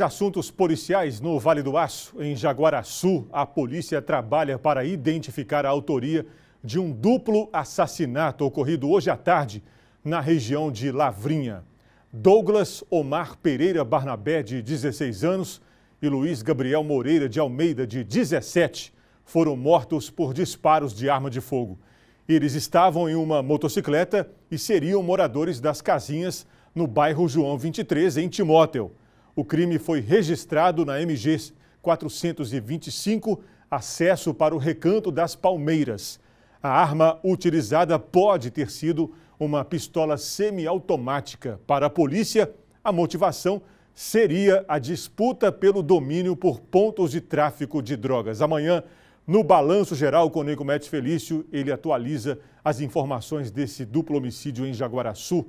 Assuntos policiais no Vale do Aço, em Jaguaraçu, a polícia trabalha para identificar a autoria de um duplo assassinato ocorrido hoje à tarde na região de Lavrinha. Douglas Omar Pereira Barnabé, de 16 anos, e Luiz Gabriel Moreira de Almeida, de 17, foram mortos por disparos de arma de fogo. Eles estavam em uma motocicleta e seriam moradores das casinhas no bairro João 23, em Timóteo. O crime foi registrado na MG 425, acesso para o recanto das Palmeiras. A arma utilizada pode ter sido uma pistola semiautomática. Para a polícia, a motivação seria a disputa pelo domínio por pontos de tráfico de drogas. Amanhã, no Balanço Geral com Nico Mete Felício, ele atualiza as informações desse duplo homicídio em Jaguaraçu.